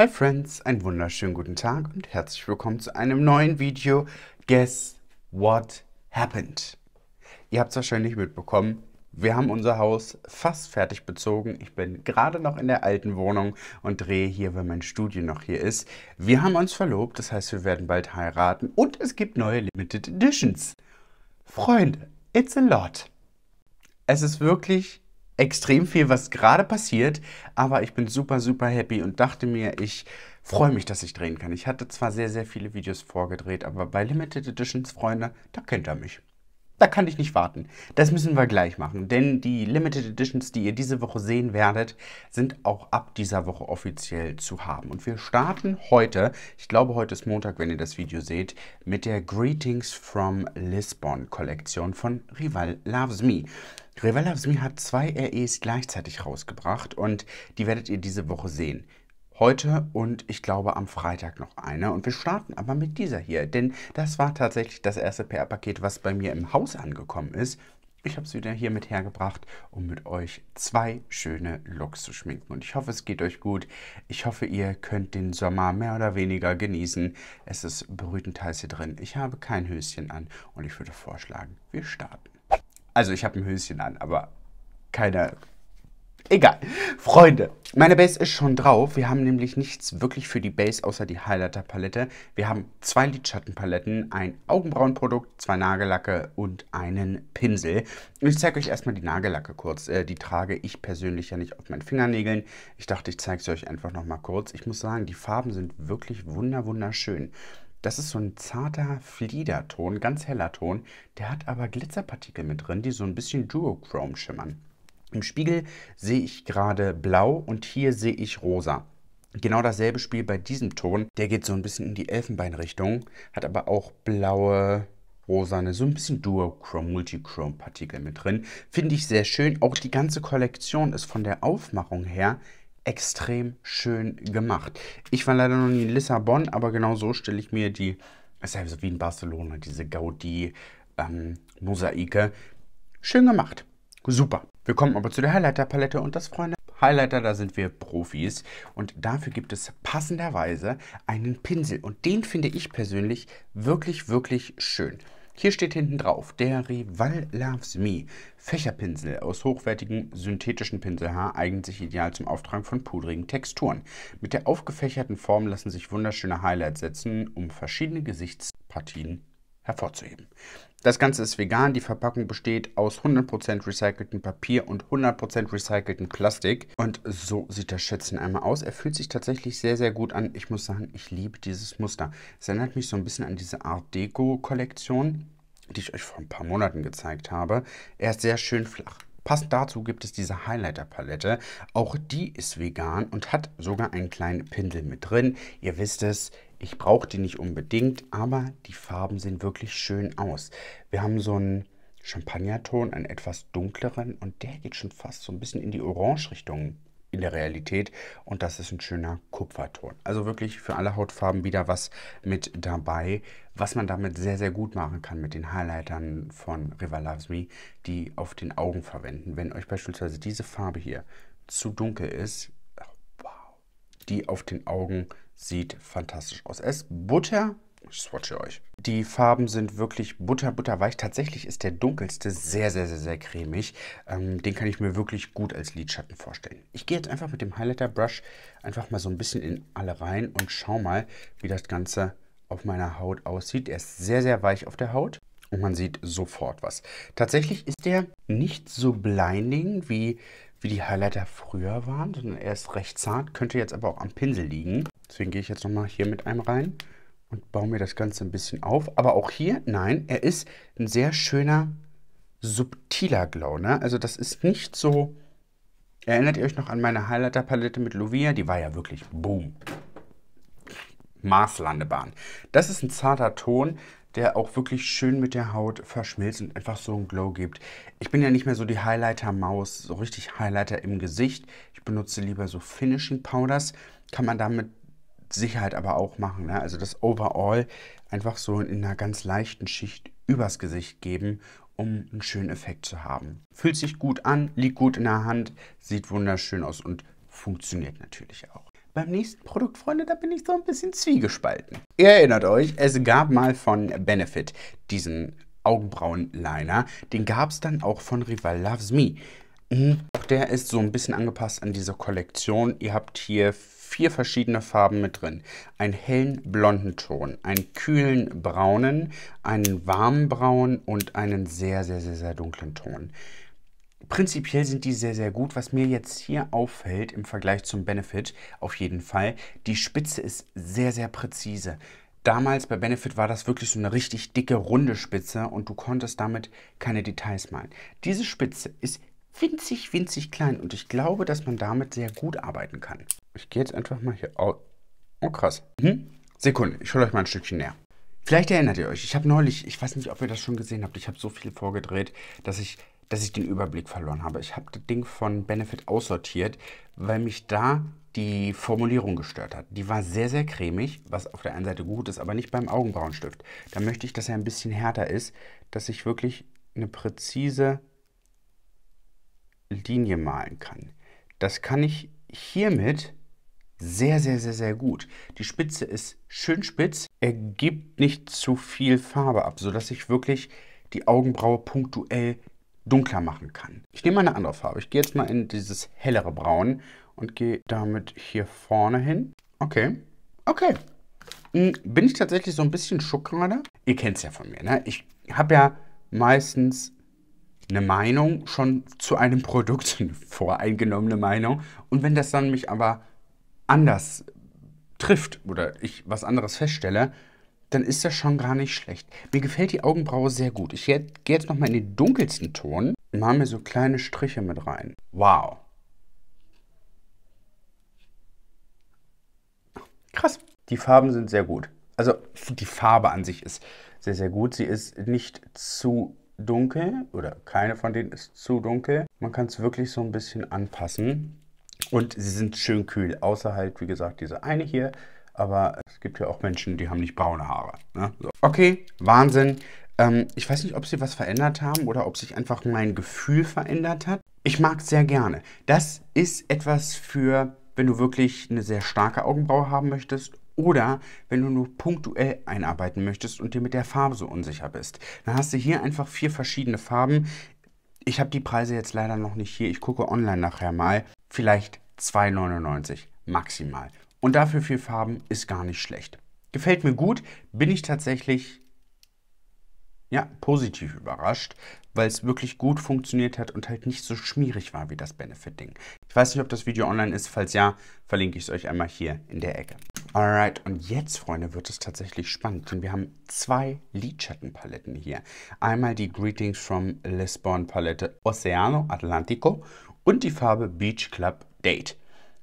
Hi Friends, einen wunderschönen guten Tag und herzlich willkommen zu einem neuen Video Guess What Happened. Ihr habt es wahrscheinlich mitbekommen, wir haben unser Haus fast fertig bezogen. Ich bin gerade noch in der alten Wohnung und drehe hier, weil mein Studio noch hier ist. Wir haben uns verlobt, das heißt, wir werden bald heiraten und es gibt neue Limited Editions. Freunde, it's a lot. Es ist wirklich extrem viel, was gerade passiert, aber ich bin super, super happy und dachte mir, ich freue mich, dass ich drehen kann. Ich hatte zwar sehr, sehr viele Videos vorgedreht, aber bei Limited Editions, Freunde, da kennt ihr mich da kann ich nicht warten. Das müssen wir gleich machen, denn die Limited Editions, die ihr diese Woche sehen werdet, sind auch ab dieser Woche offiziell zu haben. Und wir starten heute, ich glaube heute ist Montag, wenn ihr das Video seht, mit der Greetings from Lisbon Kollektion von Rival Loves Me. Rival Loves Me hat zwei REs gleichzeitig rausgebracht und die werdet ihr diese Woche sehen heute und ich glaube am Freitag noch eine. Und wir starten aber mit dieser hier, denn das war tatsächlich das erste PR-Paket, was bei mir im Haus angekommen ist. Ich habe es wieder hier mit hergebracht, um mit euch zwei schöne Looks zu schminken. Und ich hoffe, es geht euch gut. Ich hoffe, ihr könnt den Sommer mehr oder weniger genießen. Es ist brütend heiß hier drin. Ich habe kein Höschen an und ich würde vorschlagen, wir starten. Also ich habe ein Höschen an, aber keine Egal. Freunde, meine Base ist schon drauf. Wir haben nämlich nichts wirklich für die Base außer die Highlighter-Palette. Wir haben zwei Lidschattenpaletten, ein Augenbrauenprodukt, zwei Nagellacke und einen Pinsel. Ich zeige euch erstmal die Nagellacke kurz. Äh, die trage ich persönlich ja nicht auf meinen Fingernägeln. Ich dachte, ich zeige sie euch einfach nochmal kurz. Ich muss sagen, die Farben sind wirklich wunder wunderschön. Das ist so ein zarter Fliederton, ganz heller Ton. Der hat aber Glitzerpartikel mit drin, die so ein bisschen Duochrome schimmern. Im Spiegel sehe ich gerade blau und hier sehe ich rosa. Genau dasselbe Spiel bei diesem Ton. Der geht so ein bisschen in die Elfenbeinrichtung, hat aber auch blaue, rosane, so ein bisschen Duochrome, Multichrome-Partikel mit drin. Finde ich sehr schön. Auch die ganze Kollektion ist von der Aufmachung her extrem schön gemacht. Ich war leider noch nie in Lissabon, aber genau so stelle ich mir die, es ist ja so wie in Barcelona, diese Gaudi-Mosaike. Ähm, schön gemacht. Super. Wir kommen aber zu der Highlighter-Palette und das, Freunde, Highlighter, da sind wir Profis und dafür gibt es passenderweise einen Pinsel und den finde ich persönlich wirklich, wirklich schön. Hier steht hinten drauf, der Rival Loves Me. Fächerpinsel aus hochwertigem synthetischen Pinselhaar eignet sich ideal zum Auftragen von pudrigen Texturen. Mit der aufgefächerten Form lassen sich wunderschöne Highlights setzen, um verschiedene Gesichtspartien hervorzuheben. Das Ganze ist vegan. Die Verpackung besteht aus 100% recyceltem Papier und 100% recyceltem Plastik. Und so sieht das Schätzchen einmal aus. Er fühlt sich tatsächlich sehr, sehr gut an. Ich muss sagen, ich liebe dieses Muster. Es erinnert mich so ein bisschen an diese Art Deco-Kollektion, die ich euch vor ein paar Monaten gezeigt habe. Er ist sehr schön flach. Passend dazu gibt es diese Highlighter-Palette. Auch die ist vegan und hat sogar einen kleinen Pinsel mit drin. Ihr wisst es, ich brauche die nicht unbedingt, aber die Farben sehen wirklich schön aus. Wir haben so einen Champagnerton, einen etwas dunkleren und der geht schon fast so ein bisschen in die Orange-Richtung in der Realität und das ist ein schöner Kupferton. Also wirklich für alle Hautfarben wieder was mit dabei, was man damit sehr, sehr gut machen kann mit den Highlightern von Riva Loves Me, die auf den Augen verwenden. Wenn euch beispielsweise diese Farbe hier zu dunkel ist, die auf den Augen Sieht fantastisch aus. Es ist Butter. Ich swatche euch. Die Farben sind wirklich butter, butterweich. Tatsächlich ist der dunkelste sehr, sehr, sehr, sehr cremig. Ähm, den kann ich mir wirklich gut als Lidschatten vorstellen. Ich gehe jetzt einfach mit dem Highlighter-Brush einfach mal so ein bisschen in alle rein und schaue mal, wie das Ganze auf meiner Haut aussieht. Er ist sehr, sehr weich auf der Haut und man sieht sofort was. Tatsächlich ist der nicht so blinding wie, wie die Highlighter früher waren, sondern er ist recht zart, könnte jetzt aber auch am Pinsel liegen. Deswegen gehe ich jetzt nochmal hier mit einem rein und baue mir das Ganze ein bisschen auf. Aber auch hier, nein, er ist ein sehr schöner, subtiler Glow. Ne? Also das ist nicht so... Erinnert ihr euch noch an meine Highlighter-Palette mit Luvia? Die war ja wirklich boom. Marslandebahn. Das ist ein zarter Ton, der auch wirklich schön mit der Haut verschmilzt und einfach so einen Glow gibt. Ich bin ja nicht mehr so die Highlighter-Maus, so richtig Highlighter im Gesicht. Ich benutze lieber so Finishing Powders. Kann man damit Sicherheit aber auch machen. Ne? Also das Overall einfach so in einer ganz leichten Schicht übers Gesicht geben, um einen schönen Effekt zu haben. Fühlt sich gut an, liegt gut in der Hand, sieht wunderschön aus und funktioniert natürlich auch. Beim nächsten Produkt, Freunde, da bin ich so ein bisschen zwiegespalten. Ihr erinnert euch, es gab mal von Benefit diesen Augenbrauenliner. Den gab es dann auch von Rival Loves Me. Auch hm, der ist so ein bisschen angepasst an diese Kollektion. Ihr habt hier vier verschiedene Farben mit drin. Einen hellen blonden Ton, einen kühlen braunen, einen warmen braunen und einen sehr, sehr, sehr, sehr dunklen Ton. Prinzipiell sind die sehr, sehr gut. Was mir jetzt hier auffällt im Vergleich zum Benefit, auf jeden Fall, die Spitze ist sehr, sehr präzise. Damals bei Benefit war das wirklich so eine richtig dicke, runde Spitze und du konntest damit keine Details malen. Diese Spitze ist winzig, winzig klein und ich glaube, dass man damit sehr gut arbeiten kann. Ich gehe jetzt einfach mal hier aus. Oh, krass. Mhm. Sekunde, ich hole euch mal ein Stückchen näher. Vielleicht erinnert ihr euch, ich habe neulich, ich weiß nicht, ob ihr das schon gesehen habt, ich habe so viel vorgedreht, dass ich, dass ich den Überblick verloren habe. Ich habe das Ding von Benefit aussortiert, weil mich da die Formulierung gestört hat. Die war sehr, sehr cremig, was auf der einen Seite gut ist, aber nicht beim Augenbrauenstift. Da möchte ich, dass er ein bisschen härter ist, dass ich wirklich eine präzise Linie malen kann. Das kann ich hiermit sehr, sehr, sehr, sehr gut. Die Spitze ist schön spitz, er gibt nicht zu viel Farbe ab, sodass ich wirklich die Augenbraue punktuell dunkler machen kann. Ich nehme mal eine andere Farbe. Ich gehe jetzt mal in dieses hellere Braun und gehe damit hier vorne hin. Okay, okay. Hm, bin ich tatsächlich so ein bisschen schock gerade? Ihr kennt es ja von mir, ne? Ich habe ja meistens eine Meinung schon zu einem Produkt, eine voreingenommene Meinung. Und wenn das dann mich aber anders trifft oder ich was anderes feststelle, dann ist das schon gar nicht schlecht. Mir gefällt die Augenbraue sehr gut. Ich gehe jetzt nochmal in den dunkelsten Ton und mache mir so kleine Striche mit rein. Wow. Krass. Die Farben sind sehr gut. Also die Farbe an sich ist sehr, sehr gut. Sie ist nicht zu dunkel oder keine von denen ist zu dunkel. Man kann es wirklich so ein bisschen anpassen. Und sie sind schön kühl, außer halt, wie gesagt, diese eine hier. Aber es gibt ja auch Menschen, die haben nicht braune Haare. Ne? So. Okay, Wahnsinn. Ähm, ich weiß nicht, ob sie was verändert haben oder ob sich einfach mein Gefühl verändert hat. Ich mag es sehr gerne. Das ist etwas für, wenn du wirklich eine sehr starke Augenbraue haben möchtest oder wenn du nur punktuell einarbeiten möchtest und dir mit der Farbe so unsicher bist. Dann hast du hier einfach vier verschiedene Farben. Ich habe die Preise jetzt leider noch nicht hier. Ich gucke online nachher mal. Vielleicht 2,99 maximal. Und dafür vier Farben ist gar nicht schlecht. Gefällt mir gut, bin ich tatsächlich ja, positiv überrascht, weil es wirklich gut funktioniert hat und halt nicht so schmierig war wie das Benefit-Ding. Ich weiß nicht, ob das Video online ist. Falls ja, verlinke ich es euch einmal hier in der Ecke. Alright, und jetzt, Freunde, wird es tatsächlich spannend, denn wir haben zwei Lidschattenpaletten hier. Einmal die Greetings from Lisbon Palette Oceano Atlantico und die Farbe Beach Club Date.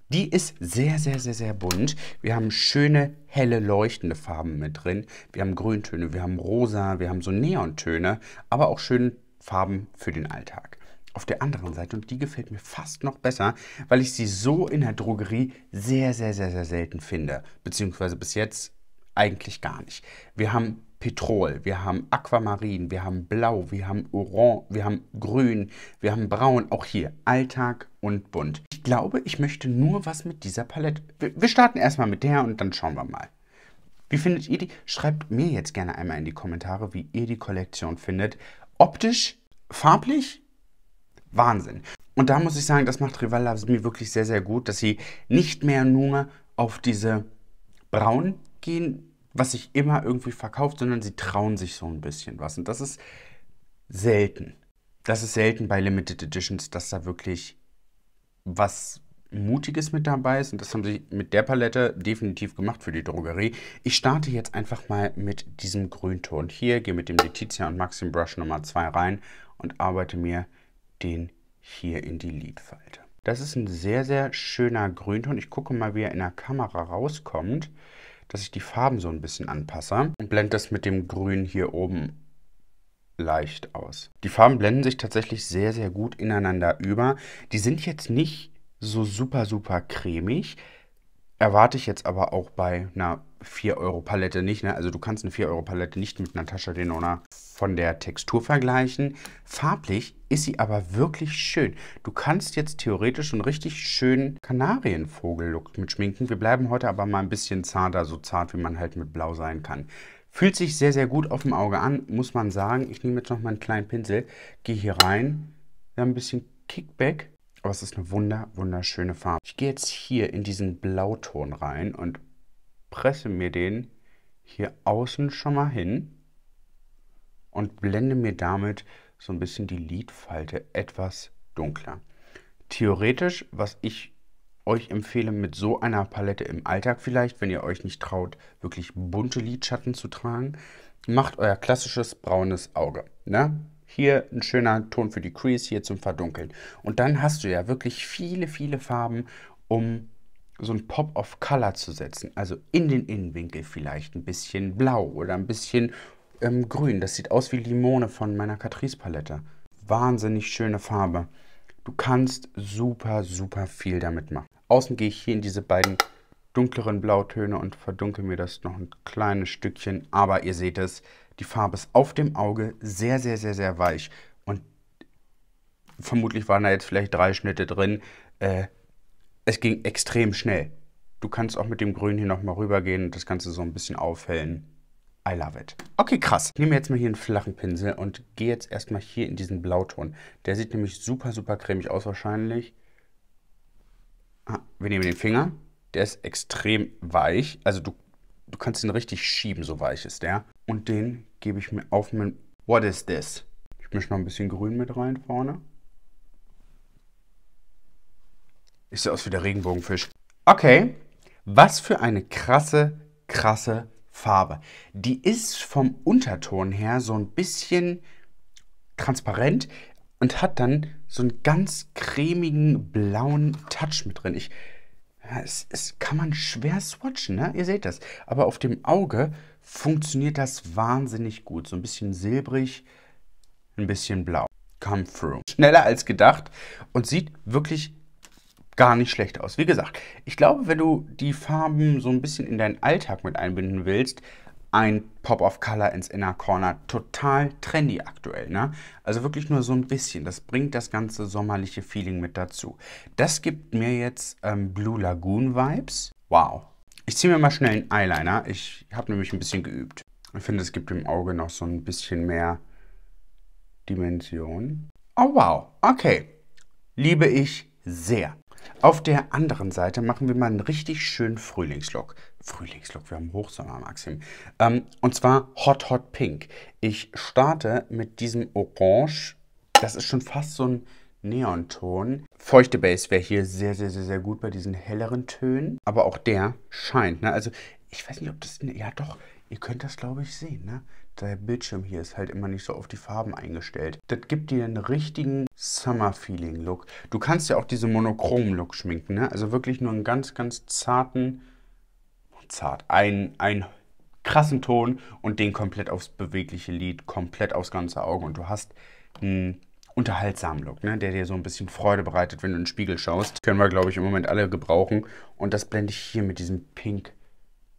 Die ist sehr, sehr, sehr, sehr bunt. Wir haben schöne, helle, leuchtende Farben mit drin. Wir haben Grüntöne, wir haben Rosa, wir haben so Neontöne, aber auch schöne Farben für den Alltag. Auf der anderen Seite, und die gefällt mir fast noch besser, weil ich sie so in der Drogerie sehr, sehr, sehr, sehr selten finde. Beziehungsweise bis jetzt eigentlich gar nicht. Wir haben Petrol, wir haben Aquamarin, wir haben Blau, wir haben Orange, wir haben Grün, wir haben Braun, auch hier Alltag und Bunt. Ich glaube, ich möchte nur was mit dieser Palette. Wir starten erstmal mit der und dann schauen wir mal. Wie findet ihr die? Schreibt mir jetzt gerne einmal in die Kommentare, wie ihr die Kollektion findet. Optisch, farblich, Wahnsinn. Und da muss ich sagen, das macht Rival Loves Me wirklich sehr, sehr gut, dass sie nicht mehr nur auf diese Braun gehen, was sich immer irgendwie verkauft, sondern sie trauen sich so ein bisschen was. Und das ist selten. Das ist selten bei Limited Editions, dass da wirklich was Mutiges mit dabei ist. Und das haben sie mit der Palette definitiv gemacht für die Drogerie. Ich starte jetzt einfach mal mit diesem Grünton hier, gehe mit dem Letizia und Maxim Brush Nummer 2 rein und arbeite mir den hier in die Lidfalte. Das ist ein sehr, sehr schöner Grünton. Ich gucke mal, wie er in der Kamera rauskommt dass ich die Farben so ein bisschen anpasse und blende das mit dem Grün hier oben leicht aus. Die Farben blenden sich tatsächlich sehr, sehr gut ineinander über. Die sind jetzt nicht so super, super cremig erwarte ich jetzt aber auch bei einer 4-Euro-Palette nicht. Ne? Also du kannst eine 4-Euro-Palette nicht mit Natasha Denona von der Textur vergleichen. Farblich ist sie aber wirklich schön. Du kannst jetzt theoretisch einen richtig schönen Kanarienvogel-Look mitschminken. Wir bleiben heute aber mal ein bisschen zarter, so zart, wie man halt mit Blau sein kann. Fühlt sich sehr, sehr gut auf dem Auge an, muss man sagen. Ich nehme jetzt noch mal einen kleinen Pinsel, gehe hier rein, dann ein bisschen Kickback aber es ist eine wunder, wunderschöne Farbe. Ich gehe jetzt hier in diesen Blauton rein und presse mir den hier außen schon mal hin und blende mir damit so ein bisschen die Lidfalte etwas dunkler. Theoretisch, was ich euch empfehle mit so einer Palette im Alltag vielleicht, wenn ihr euch nicht traut, wirklich bunte Lidschatten zu tragen, macht euer klassisches braunes Auge. Ne? Hier ein schöner Ton für die Crease, hier zum Verdunkeln. Und dann hast du ja wirklich viele, viele Farben, um so ein Pop of Color zu setzen. Also in den Innenwinkel vielleicht ein bisschen blau oder ein bisschen ähm, grün. Das sieht aus wie Limone von meiner Catrice Palette. Wahnsinnig schöne Farbe. Du kannst super, super viel damit machen. Außen gehe ich hier in diese beiden dunkleren Blautöne und verdunkel mir das noch ein kleines Stückchen. Aber ihr seht es, die Farbe ist auf dem Auge sehr, sehr, sehr, sehr weich. Und vermutlich waren da jetzt vielleicht drei Schnitte drin. Äh, es ging extrem schnell. Du kannst auch mit dem Grün hier nochmal rübergehen und das Ganze so ein bisschen aufhellen. I love it. Okay, krass. Ich nehme jetzt mal hier einen flachen Pinsel und gehe jetzt erstmal hier in diesen Blauton. Der sieht nämlich super, super cremig aus wahrscheinlich. Ah, wir nehmen den Finger der ist extrem weich. Also du, du kannst ihn richtig schieben, so weich ist der. Und den gebe ich mir auf mein... What is this? Ich mische noch ein bisschen Grün mit rein vorne. Ich sehe aus wie der Regenbogenfisch. Okay, was für eine krasse, krasse Farbe. Die ist vom Unterton her so ein bisschen transparent und hat dann so einen ganz cremigen blauen Touch mit drin. Ich ja, es, es kann man schwer swatchen, ne? ihr seht das. Aber auf dem Auge funktioniert das wahnsinnig gut. So ein bisschen silbrig, ein bisschen blau. Come through. Schneller als gedacht und sieht wirklich gar nicht schlecht aus. Wie gesagt, ich glaube, wenn du die Farben so ein bisschen in deinen Alltag mit einbinden willst, ein Pop of Color ins Inner Corner. Total trendy aktuell. Ne? Also wirklich nur so ein bisschen. Das bringt das ganze sommerliche Feeling mit dazu. Das gibt mir jetzt ähm, Blue Lagoon Vibes. Wow. Ich ziehe mir mal schnell einen Eyeliner. Ich habe nämlich ein bisschen geübt. Ich finde, es gibt dem Auge noch so ein bisschen mehr Dimension. Oh wow, okay. Liebe ich sehr. Auf der anderen Seite machen wir mal einen richtig schönen Frühlingslook. Frühlingslook, wir haben Hochsommer, Maxim. Ähm, und zwar Hot Hot Pink. Ich starte mit diesem Orange. Das ist schon fast so ein Neonton. Feuchte Base wäre hier sehr, sehr, sehr, sehr gut bei diesen helleren Tönen. Aber auch der scheint. Ne? Also ich weiß nicht, ob das, in, ne, ja doch, ihr könnt das glaube ich sehen, ne? Der Bildschirm hier ist halt immer nicht so auf die Farben eingestellt. Das gibt dir einen richtigen Summer-Feeling-Look. Du kannst ja auch diese monochromen Look schminken, ne? Also wirklich nur einen ganz, ganz zarten, zart, Einen, ein krassen Ton und den komplett aufs bewegliche Lied, komplett aufs ganze Auge und du hast einen unterhaltsamen Look, ne? der dir so ein bisschen Freude bereitet, wenn du in den Spiegel schaust. Können wir, glaube ich, im Moment alle gebrauchen und das blende ich hier mit diesem Pink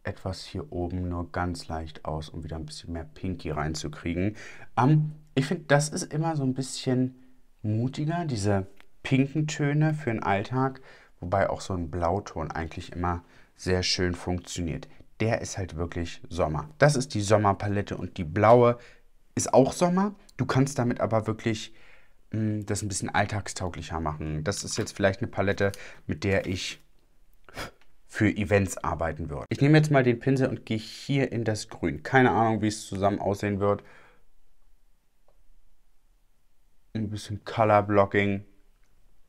etwas hier oben nur ganz leicht aus, um wieder ein bisschen mehr Pinky reinzukriegen. Ähm, ich finde, das ist immer so ein bisschen mutiger, diese pinken Töne für den Alltag, wobei auch so ein Blauton eigentlich immer sehr schön funktioniert. Der ist halt wirklich Sommer. Das ist die Sommerpalette und die blaue ist auch Sommer. Du kannst damit aber wirklich mh, mm, das ein bisschen alltagstauglicher machen. Das ist jetzt vielleicht eine Palette, mit der ich für Events arbeiten wird. Ich nehme jetzt mal den Pinsel und gehe hier in das Grün. Keine Ahnung, wie es zusammen aussehen wird. Ein bisschen Color Blocking.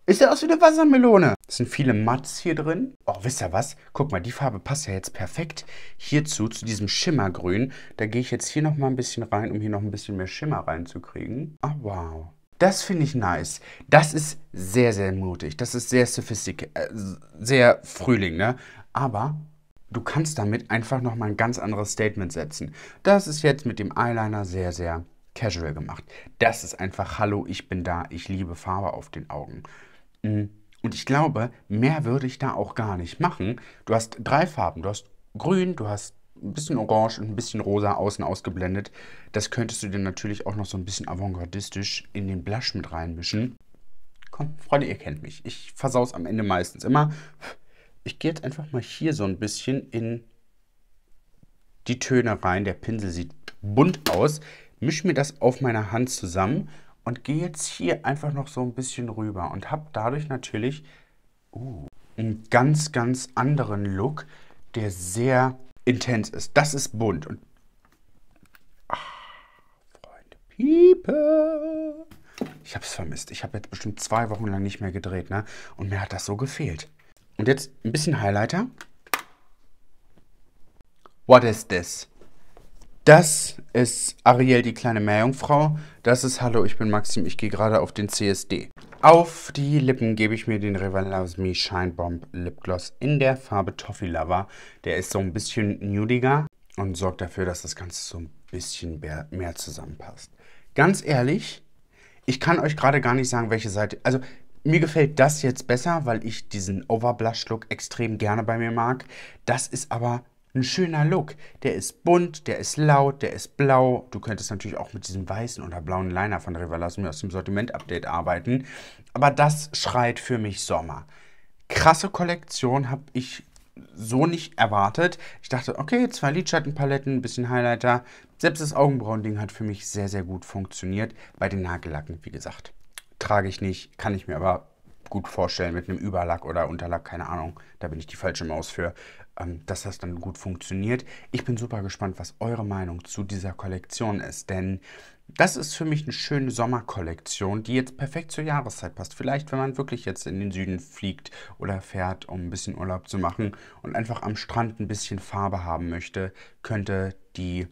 Ist ja aus wie eine Wassermelone. Es sind viele Mats hier drin. Oh, wisst ihr was? Guck mal, die Farbe passt ja jetzt perfekt hierzu, zu diesem Schimmergrün. Da gehe ich jetzt hier nochmal ein bisschen rein, um hier noch ein bisschen mehr Schimmer reinzukriegen. Ah, oh, wow. Das finde ich nice. Das ist sehr, sehr mutig. Das ist sehr sophisticated, äh, sehr Frühling, ne? Aber du kannst damit einfach nochmal ein ganz anderes Statement setzen. Das ist jetzt mit dem Eyeliner sehr, sehr casual gemacht. Das ist einfach, hallo, ich bin da, ich liebe Farbe auf den Augen. Mhm. Und ich glaube, mehr würde ich da auch gar nicht machen. Du hast drei Farben. Du hast grün, du hast ein bisschen orange und ein bisschen rosa außen ausgeblendet. Das könntest du dir natürlich auch noch so ein bisschen avantgardistisch in den Blush mit reinmischen. Komm, Freunde, ihr kennt mich. Ich versaus am Ende meistens immer. Ich gehe jetzt einfach mal hier so ein bisschen in die Töne rein. Der Pinsel sieht bunt aus. Misch mir das auf meiner Hand zusammen und gehe jetzt hier einfach noch so ein bisschen rüber und habe dadurch natürlich uh, einen ganz, ganz anderen Look, der sehr intens ist. Das ist bunt. Und ach, Freunde, Piepe. Ich habe es vermisst. Ich habe jetzt bestimmt zwei Wochen lang nicht mehr gedreht. ne? Und mir hat das so gefehlt. Und jetzt ein bisschen Highlighter. What is this? Das ist Ariel, die kleine Meerjungfrau. Das ist Hallo, ich bin Maxim, ich gehe gerade auf den CSD. Auf die Lippen gebe ich mir den Revell Loves Me Shine Bomb Lipgloss in der Farbe Toffee Lover. Der ist so ein bisschen nudiger und sorgt dafür, dass das Ganze so ein bisschen mehr, mehr zusammenpasst. Ganz ehrlich, ich kann euch gerade gar nicht sagen, welche Seite... Also mir gefällt das jetzt besser, weil ich diesen Overblush-Look extrem gerne bei mir mag. Das ist aber ein schöner Look. Der ist bunt, der ist laut, der ist blau. Du könntest natürlich auch mit diesem weißen oder blauen Liner von River Lassen aus dem Sortiment-Update arbeiten. Aber das schreit für mich Sommer. Krasse Kollektion habe ich so nicht erwartet. Ich dachte, okay, zwei Lidschattenpaletten, ein bisschen Highlighter. Selbst das Augenbrauending hat für mich sehr, sehr gut funktioniert. Bei den Nagellacken, wie gesagt, trage ich nicht, kann ich mir aber gut vorstellen mit einem Überlack oder Unterlack, keine Ahnung. Da bin ich die falsche Maus für. Ähm, dass das dann gut funktioniert. Ich bin super gespannt, was eure Meinung zu dieser Kollektion ist, denn das ist für mich eine schöne Sommerkollektion, die jetzt perfekt zur Jahreszeit passt. Vielleicht, wenn man wirklich jetzt in den Süden fliegt oder fährt, um ein bisschen Urlaub zu machen und einfach am Strand ein bisschen Farbe haben möchte, könnte die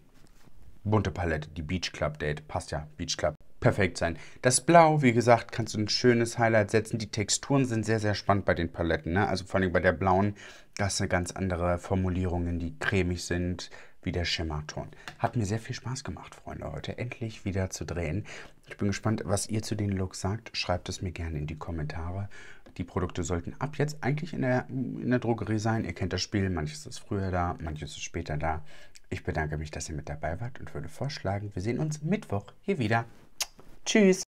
bunte Palette, die Beach Club Date, passt ja, Beach Club perfekt sein. Das Blau, wie gesagt, kannst du ein schönes Highlight setzen. Die Texturen sind sehr, sehr spannend bei den Paletten. Ne? Also vor allem bei der blauen, das sind ganz andere Formulierungen, die cremig sind, wie der Schimmerton. Hat mir sehr viel Spaß gemacht, Freunde, heute endlich wieder zu drehen. Ich bin gespannt, was ihr zu den Looks sagt. Schreibt es mir gerne in die Kommentare. Die Produkte sollten ab jetzt eigentlich in der, in der Drogerie sein. Ihr kennt das Spiel, manches ist früher da, manches ist später da. Ich bedanke mich, dass ihr mit dabei wart und würde vorschlagen, wir sehen uns Mittwoch hier wieder. Tschüss.